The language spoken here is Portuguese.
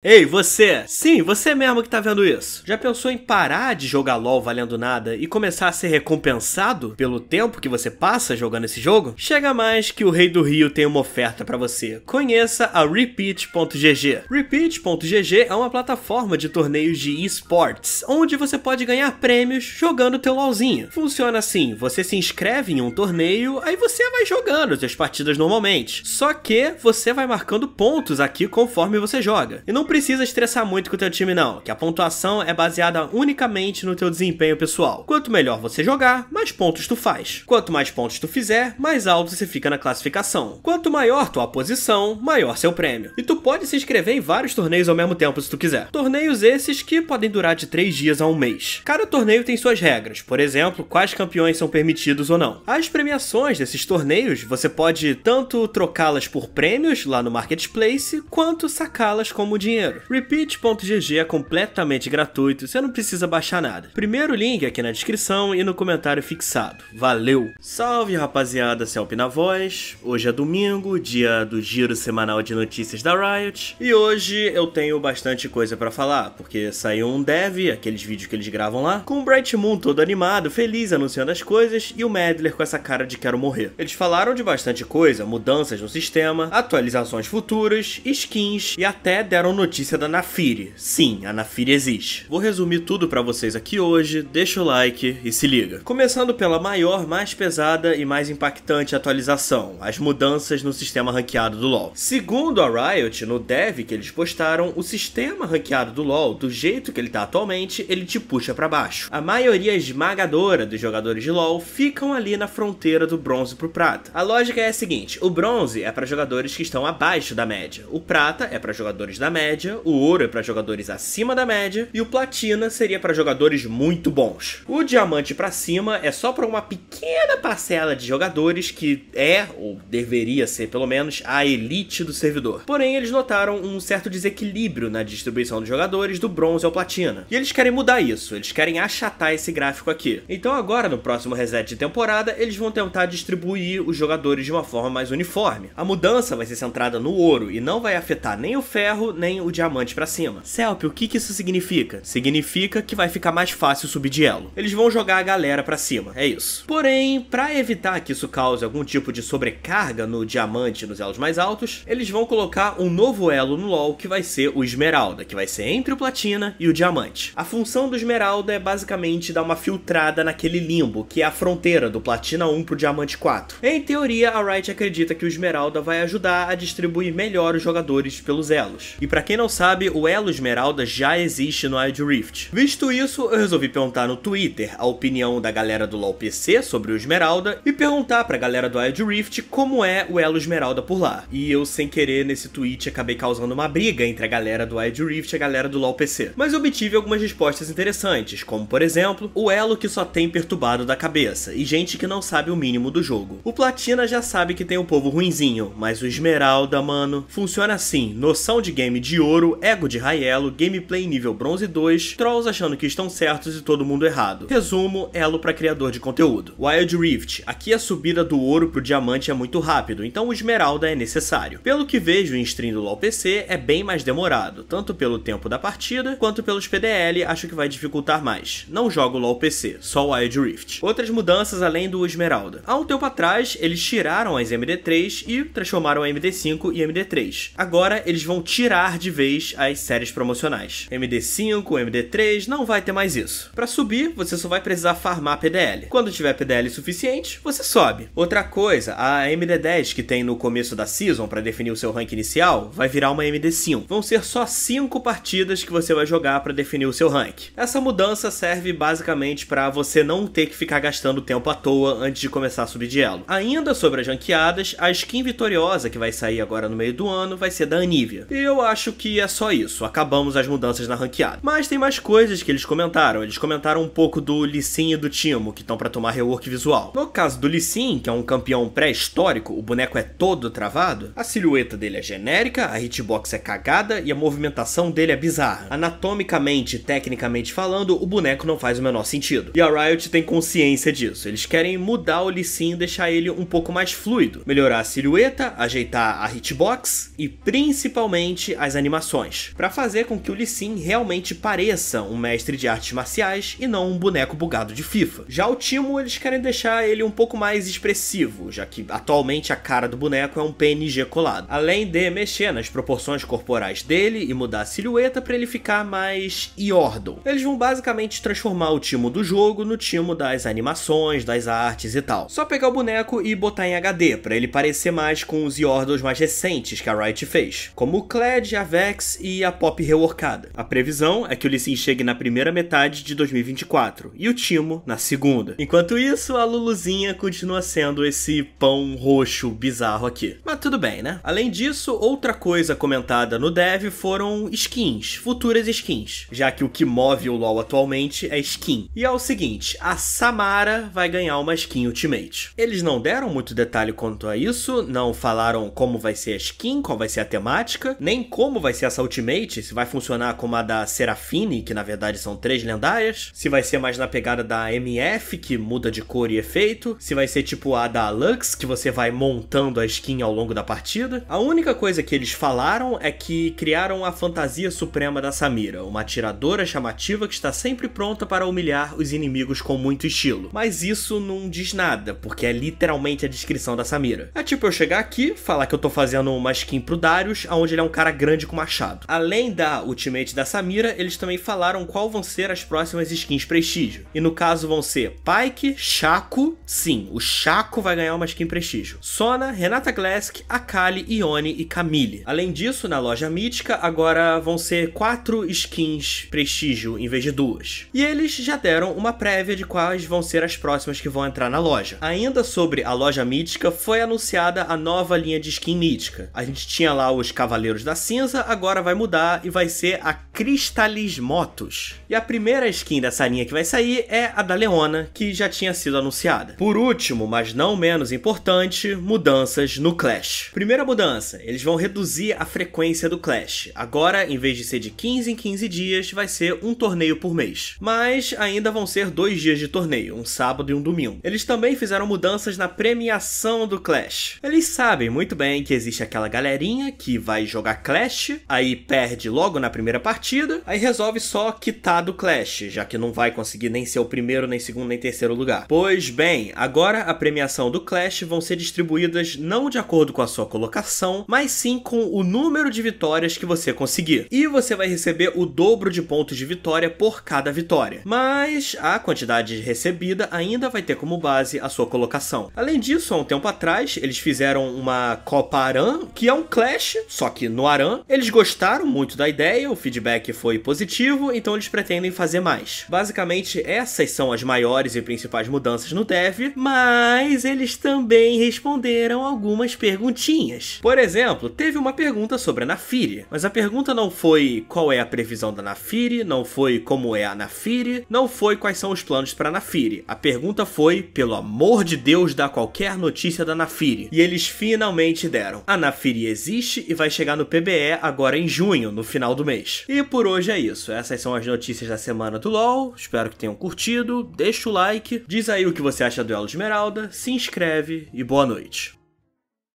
Ei, você! Sim, você mesmo que tá vendo isso. Já pensou em parar de jogar LoL valendo nada e começar a ser recompensado pelo tempo que você passa jogando esse jogo? Chega mais que o Rei do Rio tem uma oferta para você. Conheça a Repeat.gg. Repeat.gg é uma plataforma de torneios de esportes, onde você pode ganhar prêmios jogando teu LoLzinho. Funciona assim, você se inscreve em um torneio, aí você vai jogando suas partidas normalmente. Só que você vai marcando pontos aqui conforme você joga. E não precisa estressar muito com o teu time não, que a pontuação é baseada unicamente no teu desempenho pessoal. Quanto melhor você jogar, mais pontos tu faz. Quanto mais pontos tu fizer, mais alto você fica na classificação. Quanto maior tua posição, maior seu prêmio. E tu pode se inscrever em vários torneios ao mesmo tempo se tu quiser. Torneios esses que podem durar de 3 dias a um mês. Cada torneio tem suas regras, por exemplo, quais campeões são permitidos ou não. As premiações desses torneios, você pode tanto trocá-las por prêmios lá no Marketplace, quanto sacá-las como dinheiro dinheiro. Repeat.gg é completamente gratuito, você não precisa baixar nada. Primeiro link aqui na descrição e no comentário fixado. Valeu! Salve rapaziada, Celp na voz. Hoje é domingo, dia do giro semanal de notícias da Riot. E hoje eu tenho bastante coisa para falar, porque saiu um dev, aqueles vídeos que eles gravam lá, com o Bright Moon todo animado, feliz anunciando as coisas, e o Medler com essa cara de quero morrer. Eles falaram de bastante coisa, mudanças no sistema, atualizações futuras, skins e até deram notícias notícia da Nafiri. Sim, a Nafiri existe. Vou resumir tudo para vocês aqui hoje, deixa o like e se liga. Começando pela maior, mais pesada e mais impactante atualização, as mudanças no sistema ranqueado do LoL. Segundo a Riot, no dev que eles postaram, o sistema ranqueado do LoL, do jeito que ele tá atualmente, ele te puxa para baixo. A maioria esmagadora dos jogadores de LoL ficam ali na fronteira do bronze pro prata. A lógica é a seguinte, o bronze é para jogadores que estão abaixo da média, o prata é para jogadores da média média, o ouro é para jogadores acima da média e o platina seria para jogadores muito bons. O diamante para cima é só para uma pequena parcela de jogadores que é, ou deveria ser pelo menos, a elite do servidor. Porém, eles notaram um certo desequilíbrio na distribuição dos jogadores do bronze ao platina. E eles querem mudar isso, eles querem achatar esse gráfico aqui. Então agora, no próximo reset de temporada, eles vão tentar distribuir os jogadores de uma forma mais uniforme. A mudança vai ser centrada no ouro e não vai afetar nem o ferro, nem o o diamante para cima. Selp, o que, que isso significa? Significa que vai ficar mais fácil subir de elo. Eles vão jogar a galera para cima, é isso. Porém, para evitar que isso cause algum tipo de sobrecarga no diamante nos elos mais altos, eles vão colocar um novo elo no LoL que vai ser o esmeralda, que vai ser entre o platina e o diamante. A função do esmeralda é basicamente dar uma filtrada naquele limbo, que é a fronteira do platina 1 pro diamante 4. Em teoria, a Riot acredita que o esmeralda vai ajudar a distribuir melhor os jogadores pelos elos. E para quem não sabe, o Elo Esmeralda já existe no Wild Rift. Visto isso, eu resolvi perguntar no Twitter a opinião da galera do LoL PC sobre o Esmeralda e perguntar pra galera do Wild Rift como é o Elo Esmeralda por lá. E eu, sem querer, nesse tweet acabei causando uma briga entre a galera do Wild Rift e a galera do LoL PC. Mas obtive algumas respostas interessantes, como por exemplo, o Elo que só tem perturbado da cabeça e gente que não sabe o mínimo do jogo. O Platina já sabe que tem o um povo ruinzinho, mas o Esmeralda, mano, funciona assim, noção de game de ouro, ego de raielo, gameplay nível bronze 2, trolls achando que estão certos e todo mundo errado. Resumo, elo para criador de conteúdo. Wild Rift, aqui a subida do ouro pro diamante é muito rápido, então o esmeralda é necessário. Pelo que vejo em stream do LoL PC, é bem mais demorado, tanto pelo tempo da partida, quanto pelos PDL, acho que vai dificultar mais. Não jogo LoL PC, só Wild Rift. Outras mudanças além do esmeralda. Há um tempo atrás, eles tiraram as MD3 e transformaram a MD5 e MD3. Agora, eles vão tirar de vez as séries promocionais. MD5, MD3, não vai ter mais isso. Para subir, você só vai precisar farmar PDL. Quando tiver PDL suficiente, você sobe. Outra coisa, a MD10 que tem no começo da season para definir o seu rank inicial, vai virar uma MD5. Vão ser só 5 partidas que você vai jogar para definir o seu rank. Essa mudança serve basicamente para você não ter que ficar gastando tempo à toa antes de começar a subir de elo. Ainda sobre as ranqueadas, a skin vitoriosa que vai sair agora no meio do ano vai ser da Anivia. E eu acho que é só isso, acabamos as mudanças na ranqueada. Mas tem mais coisas que eles comentaram, eles comentaram um pouco do Lee Sin e do Timo, que estão para tomar rework visual. No caso do Lee Sin, que é um campeão pré-histórico, o boneco é todo travado, a silhueta dele é genérica, a hitbox é cagada e a movimentação dele é bizarra. Anatomicamente, tecnicamente falando, o boneco não faz o menor sentido. E a Riot tem consciência disso, eles querem mudar o Lee Sin e deixar ele um pouco mais fluido, melhorar a silhueta, ajeitar a hitbox e principalmente as animações animações, para fazer com que o Lee Sin realmente pareça um mestre de artes marciais e não um boneco bugado de FIFA. Já o Timo, eles querem deixar ele um pouco mais expressivo, já que atualmente a cara do boneco é um PNG colado, além de mexer nas proporções corporais dele e mudar a silhueta para ele ficar mais Yordle. Eles vão basicamente transformar o Timo do jogo no Timo das animações, das artes e tal. Só pegar o boneco e botar em HD, para ele parecer mais com os Yordles mais recentes que a Riot fez, como o Kled, a Vex e a Pop reworkada. A previsão é que o Lee Sin chegue na primeira metade de 2024 e o Timo na segunda. Enquanto isso, a Luluzinha continua sendo esse pão roxo bizarro aqui. Mas tudo bem, né? Além disso, outra coisa comentada no dev foram skins, futuras skins, já que o que move o LoL atualmente é skin. E é o seguinte, a Samara vai ganhar uma skin Ultimate. Eles não deram muito detalhe quanto a isso, não falaram como vai ser a skin, qual vai ser a temática, nem como vai vai ser essa Ultimate, se vai funcionar como a da Serafine, que na verdade são três lendárias, se vai ser mais na pegada da MF, que muda de cor e efeito, se vai ser tipo a da Lux, que você vai montando a skin ao longo da partida. A única coisa que eles falaram é que criaram a fantasia suprema da Samira, uma atiradora chamativa que está sempre pronta para humilhar os inimigos com muito estilo. Mas isso não diz nada, porque é literalmente a descrição da Samira. É tipo eu chegar aqui, falar que eu tô fazendo uma skin pro Darius, onde ele é um cara grande com Machado. Além da Ultimate da Samira, eles também falaram qual vão ser as próximas skins prestígio. E no caso vão ser Pike, Chaco, sim, o Chaco vai ganhar uma skin prestígio. Sona, Renata Glask, Akali, Ione e Camille. Além disso, na loja mítica agora vão ser quatro skins prestígio em vez de duas. E eles já deram uma prévia de quais vão ser as próximas que vão entrar na loja. Ainda sobre a loja mítica, foi anunciada a nova linha de skin mítica. A gente tinha lá os Cavaleiros da Cinza, agora vai mudar e vai ser a Cristalis Motos. E a primeira skin dessa linha que vai sair é a da Leona, que já tinha sido anunciada. Por último, mas não menos importante, mudanças no Clash. Primeira mudança, eles vão reduzir a frequência do Clash. Agora, em vez de ser de 15 em 15 dias, vai ser um torneio por mês. Mas ainda vão ser dois dias de torneio, um sábado e um domingo. Eles também fizeram mudanças na premiação do Clash. Eles sabem muito bem que existe aquela galerinha que vai jogar Clash aí perde logo na primeira partida, aí resolve só quitar do Clash, já que não vai conseguir nem ser o primeiro, nem segundo, nem terceiro lugar. Pois bem, agora a premiação do Clash vão ser distribuídas não de acordo com a sua colocação, mas sim com o número de vitórias que você conseguir. E você vai receber o dobro de pontos de vitória por cada vitória. Mas a quantidade recebida ainda vai ter como base a sua colocação. Além disso, há um tempo atrás, eles fizeram uma Copa Aran, que é um Clash, só que no Aran, eles eles gostaram muito da ideia, o feedback foi positivo, então eles pretendem fazer mais. Basicamente, essas são as maiores e principais mudanças no dev, mas eles também responderam algumas perguntinhas. Por exemplo, teve uma pergunta sobre a Nafiri, mas a pergunta não foi qual é a previsão da Nafiri, não foi como é a Nafiri, não foi quais são os planos para Nafiri. A pergunta foi, pelo amor de Deus, dá qualquer notícia da Nafiri. E eles finalmente deram. A Nafiri existe e vai chegar no PBE a agora em junho, no final do mês. E por hoje é isso. Essas são as notícias da semana do LoL. Espero que tenham curtido. Deixa o like, diz aí o que você acha do Elo Esmeralda, se inscreve e boa noite.